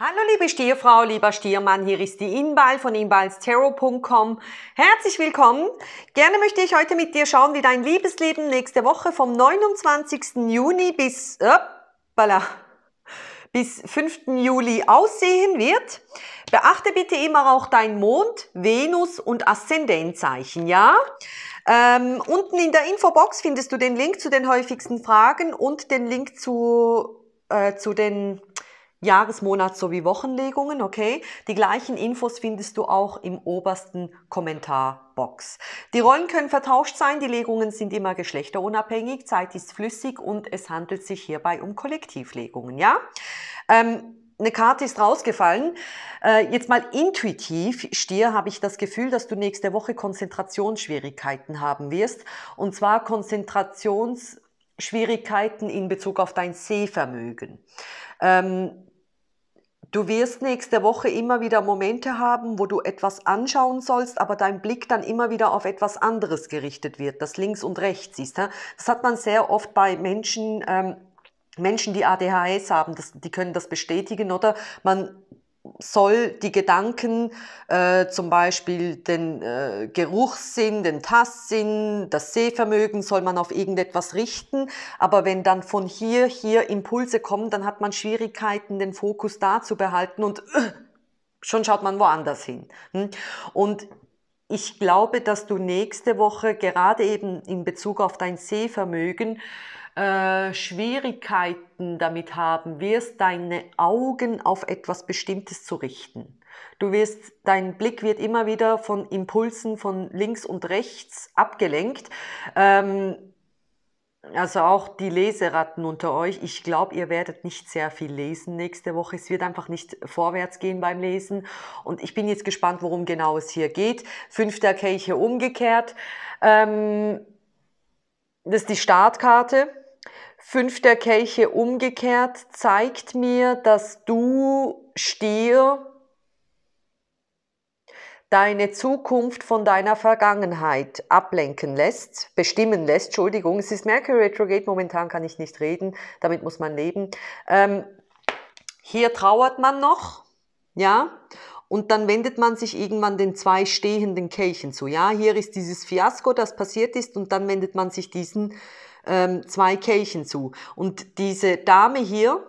Hallo liebe Stierfrau, lieber Stiermann, hier ist die Inbal von inbalsterro.com. Herzlich willkommen. Gerne möchte ich heute mit dir schauen, wie dein Liebesleben nächste Woche vom 29. Juni bis, hoppala, bis 5. Juli aussehen wird. Beachte bitte immer auch dein Mond, Venus und Aszendentzeichen, ja? Ähm, unten in der Infobox findest du den Link zu den häufigsten Fragen und den Link zu, äh, zu den Jahres-, sowie Wochenlegungen, okay? Die gleichen Infos findest du auch im obersten Kommentarbox. Die Rollen können vertauscht sein, die Legungen sind immer geschlechterunabhängig, Zeit ist flüssig und es handelt sich hierbei um Kollektivlegungen, ja? Ähm, eine Karte ist rausgefallen. Äh, jetzt mal intuitiv, Stier, habe ich das Gefühl, dass du nächste Woche Konzentrationsschwierigkeiten haben wirst. Und zwar Konzentrationsschwierigkeiten in Bezug auf dein Sehvermögen. Ähm, Du wirst nächste Woche immer wieder Momente haben, wo du etwas anschauen sollst, aber dein Blick dann immer wieder auf etwas anderes gerichtet wird, das links und rechts siehst. Das hat man sehr oft bei Menschen, ähm, Menschen, die ADHS haben, das, die können das bestätigen, oder? Man soll die Gedanken, äh, zum Beispiel den äh, Geruchssinn, den Tastsinn, das Sehvermögen, soll man auf irgendetwas richten. Aber wenn dann von hier, hier Impulse kommen, dann hat man Schwierigkeiten, den Fokus da zu behalten und äh, schon schaut man woanders hin. Hm? Und ich glaube, dass du nächste Woche gerade eben in Bezug auf dein Sehvermögen äh, Schwierigkeiten damit haben wirst, deine Augen auf etwas Bestimmtes zu richten. Du wirst, dein Blick wird immer wieder von Impulsen von links und rechts abgelenkt. Ähm, also auch die Leseratten unter euch, ich glaube, ihr werdet nicht sehr viel lesen nächste Woche. Es wird einfach nicht vorwärts gehen beim Lesen. Und ich bin jetzt gespannt, worum genau es hier geht. Fünfter Kelche umgekehrt. Ähm, das ist die Startkarte. Fünf der Kelche umgekehrt zeigt mir, dass du Stier deine Zukunft von deiner Vergangenheit ablenken lässt, bestimmen lässt, Entschuldigung, es ist Mercury Retrograde, momentan kann ich nicht reden, damit muss man leben. Ähm, hier trauert man noch, ja, und dann wendet man sich irgendwann den zwei stehenden Kelchen zu, ja, hier ist dieses Fiasko, das passiert ist, und dann wendet man sich diesen ähm, zwei Kelchen zu. Und diese Dame hier,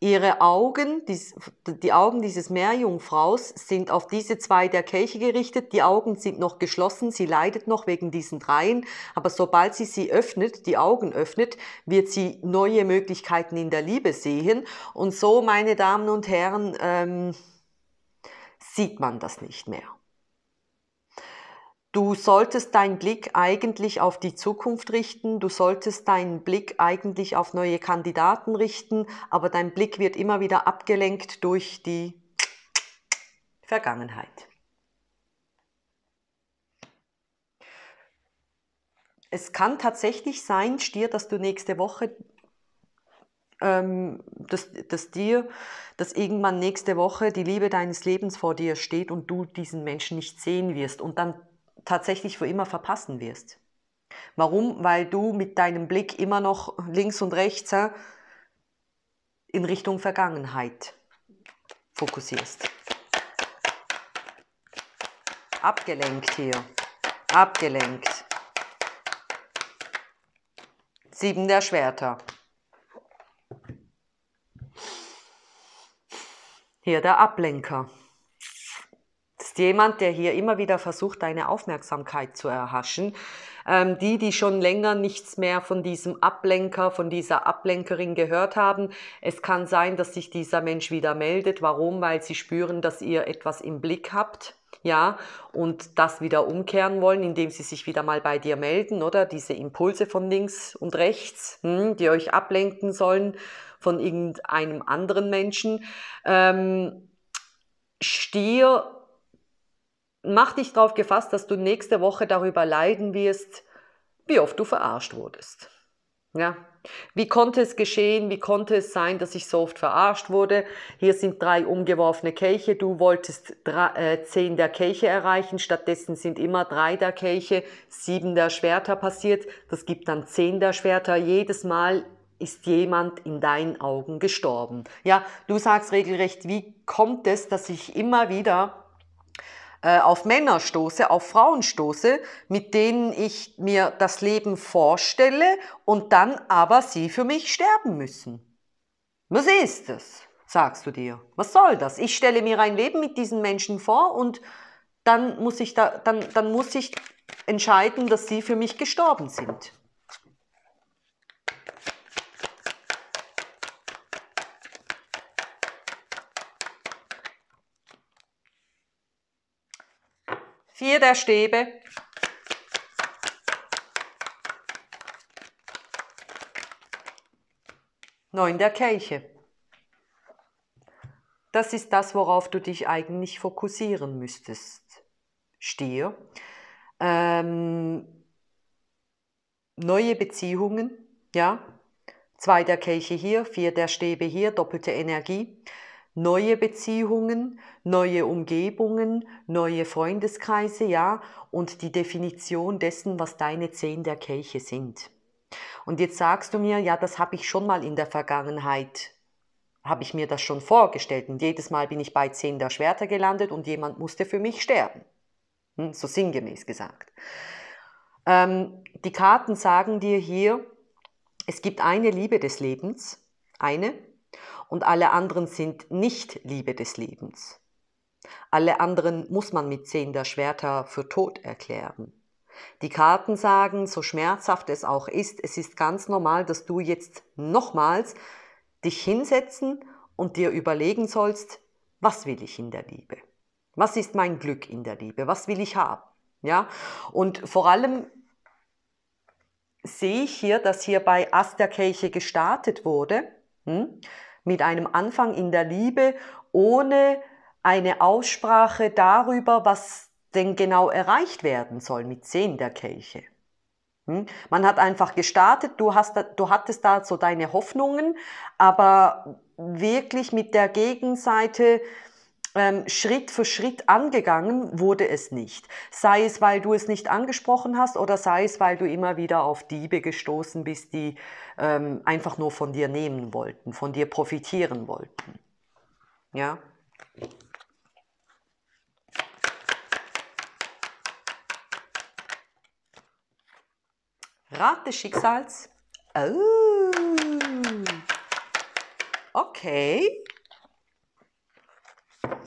ihre Augen, die, die Augen dieses Meerjungfraus sind auf diese zwei der Kelche gerichtet. Die Augen sind noch geschlossen, sie leidet noch wegen diesen dreien. Aber sobald sie sie öffnet, die Augen öffnet, wird sie neue Möglichkeiten in der Liebe sehen. Und so, meine Damen und Herren, ähm, sieht man das nicht mehr. Du solltest deinen Blick eigentlich auf die Zukunft richten, du solltest deinen Blick eigentlich auf neue Kandidaten richten, aber dein Blick wird immer wieder abgelenkt durch die Vergangenheit. Es kann tatsächlich sein, Stier, dass du nächste Woche, ähm, dass, dass dir, dass irgendwann nächste Woche die Liebe deines Lebens vor dir steht und du diesen Menschen nicht sehen wirst und dann tatsächlich für immer verpassen wirst. Warum? Weil du mit deinem Blick immer noch links und rechts äh, in Richtung Vergangenheit fokussierst. Abgelenkt hier. Abgelenkt. Sieben der Schwerter. Hier der Ablenker ist jemand, der hier immer wieder versucht, deine Aufmerksamkeit zu erhaschen. Ähm, die, die schon länger nichts mehr von diesem Ablenker, von dieser Ablenkerin gehört haben, es kann sein, dass sich dieser Mensch wieder meldet. Warum? Weil sie spüren, dass ihr etwas im Blick habt ja, und das wieder umkehren wollen, indem sie sich wieder mal bei dir melden, oder? Diese Impulse von links und rechts, hm, die euch ablenken sollen von irgendeinem anderen Menschen. Ähm, Stier mach dich darauf gefasst, dass du nächste Woche darüber leiden wirst, wie oft du verarscht wurdest. Ja. Wie konnte es geschehen? Wie konnte es sein, dass ich so oft verarscht wurde? Hier sind drei umgeworfene Kelche. Du wolltest drei, äh, zehn der Kelche erreichen. Stattdessen sind immer drei der Kelche, sieben der Schwerter passiert. Das gibt dann zehn der Schwerter. Jedes Mal ist jemand in deinen Augen gestorben. Ja, du sagst regelrecht, wie kommt es, dass ich immer wieder äh, auf Männer stoße, auf Frauen stoße, mit denen ich mir das Leben vorstelle und dann aber sie für mich sterben müssen. Was ist das? sagst du dir. Was soll das? Ich stelle mir ein Leben mit diesen Menschen vor und dann muss ich, da, dann, dann muss ich entscheiden, dass sie für mich gestorben sind. Vier der Stäbe. Neun der Kelche. Das ist das, worauf du dich eigentlich fokussieren müsstest. Stier. Ähm, neue Beziehungen, ja. Zwei der Kelche hier, vier der Stäbe hier, doppelte Energie neue Beziehungen, neue Umgebungen, neue Freundeskreise, ja, und die Definition dessen, was deine Zehn der Kelche sind. Und jetzt sagst du mir, ja, das habe ich schon mal in der Vergangenheit, habe ich mir das schon vorgestellt und jedes Mal bin ich bei Zehn der Schwerter gelandet und jemand musste für mich sterben. Hm, so sinngemäß gesagt. Ähm, die Karten sagen dir hier, es gibt eine Liebe des Lebens, eine, und alle anderen sind nicht Liebe des Lebens. Alle anderen muss man mit zehender Schwerter für tot erklären. Die Karten sagen, so schmerzhaft es auch ist, es ist ganz normal, dass du jetzt nochmals dich hinsetzen und dir überlegen sollst, was will ich in der Liebe? Was ist mein Glück in der Liebe? Was will ich haben? Ja? Und vor allem sehe ich hier, dass hier bei Asterkirche gestartet wurde. Hm? mit einem Anfang in der Liebe, ohne eine Aussprache darüber, was denn genau erreicht werden soll mit Sehen der Kirche. Hm? Man hat einfach gestartet, du, hast, du hattest da so deine Hoffnungen, aber wirklich mit der Gegenseite ähm, Schritt für Schritt angegangen wurde es nicht. Sei es, weil du es nicht angesprochen hast oder sei es, weil du immer wieder auf Diebe gestoßen bist, die ähm, einfach nur von dir nehmen wollten, von dir profitieren wollten. Ja? Rat des Schicksals. Oh. Okay.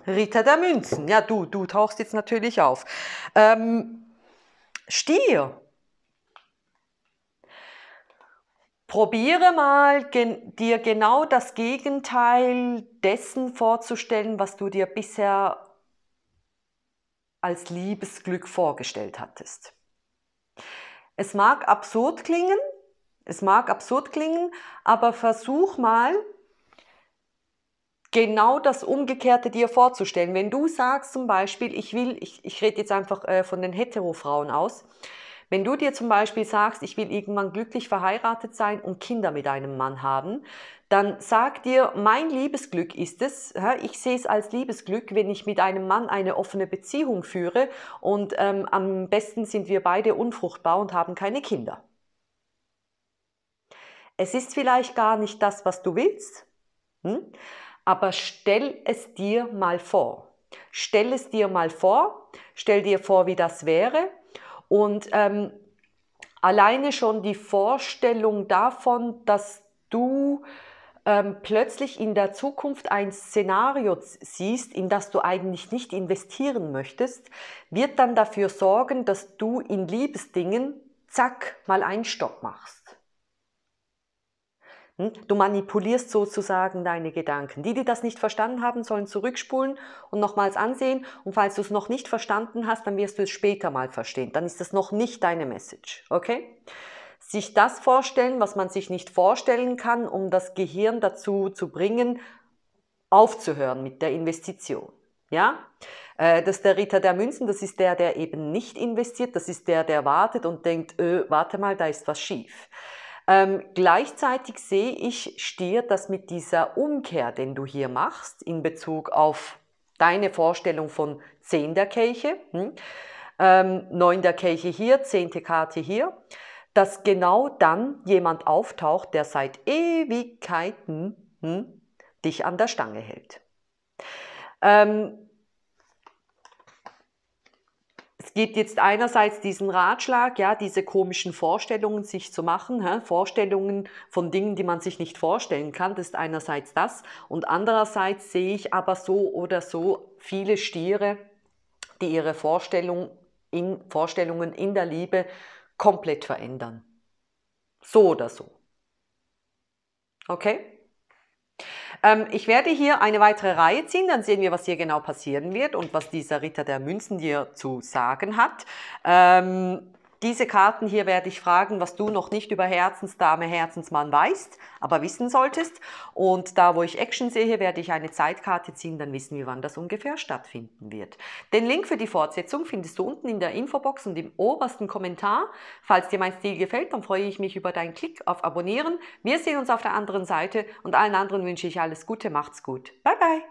Ritter der Münzen. Ja, du, du tauchst jetzt natürlich auf. Ähm, Stier. Probiere mal gen dir genau das Gegenteil dessen vorzustellen, was du dir bisher als Liebesglück vorgestellt hattest. Es mag absurd klingen, es mag absurd klingen, aber versuch mal genau das Umgekehrte dir vorzustellen. Wenn du sagst zum Beispiel, ich will, ich, ich rede jetzt einfach äh, von den Hetero-Frauen aus, wenn du dir zum Beispiel sagst, ich will irgendwann glücklich verheiratet sein und Kinder mit einem Mann haben, dann sag dir, mein Liebesglück ist es. Ich sehe es als Liebesglück, wenn ich mit einem Mann eine offene Beziehung führe und ähm, am besten sind wir beide unfruchtbar und haben keine Kinder. Es ist vielleicht gar nicht das, was du willst. Hm? Aber stell es dir mal vor. Stell es dir mal vor. Stell dir vor, wie das wäre. Und ähm, alleine schon die Vorstellung davon, dass du ähm, plötzlich in der Zukunft ein Szenario siehst, in das du eigentlich nicht investieren möchtest, wird dann dafür sorgen, dass du in Liebesdingen zack mal einen Stopp machst. Hm? Du manipulierst sozusagen deine Gedanken. Die, die das nicht verstanden haben, sollen zurückspulen und nochmals ansehen. Und falls du es noch nicht verstanden hast, dann wirst du es später mal verstehen. Dann ist das noch nicht deine Message. Okay? Sich das vorstellen, was man sich nicht vorstellen kann, um das Gehirn dazu zu bringen, aufzuhören mit der Investition. Ja, äh, das ist der Ritter der Münzen, das ist der, der eben nicht investiert, das ist der, der wartet und denkt, öh, warte mal, da ist was schief. Ähm, gleichzeitig sehe ich Stier, dass mit dieser Umkehr, den du hier machst, in Bezug auf deine Vorstellung von 10 der Kelche, hm, ähm, 9 der Kelche hier, 10. Karte hier, dass genau dann jemand auftaucht, der seit Ewigkeiten hm, dich an der Stange hält. Ähm, es gibt jetzt einerseits diesen Ratschlag, ja, diese komischen Vorstellungen sich zu machen, hä? Vorstellungen von Dingen, die man sich nicht vorstellen kann, das ist einerseits das. Und andererseits sehe ich aber so oder so viele Stiere, die ihre Vorstellung in, Vorstellungen in der Liebe komplett verändern. So oder so. Okay? Ähm, ich werde hier eine weitere Reihe ziehen, dann sehen wir, was hier genau passieren wird und was dieser Ritter der Münzen dir zu sagen hat. Ähm, diese Karten hier werde ich fragen, was du noch nicht über Herzensdame, Herzensmann weißt, aber wissen solltest. Und da, wo ich Action sehe, werde ich eine Zeitkarte ziehen, dann wissen wir, wann das ungefähr stattfinden wird. Den Link für die Fortsetzung findest du unten in der Infobox und im obersten Kommentar. Falls dir mein Stil gefällt, dann freue ich mich über deinen Klick auf Abonnieren. Wir sehen uns auf der anderen Seite und allen anderen wünsche ich alles Gute, macht's gut. Bye bye!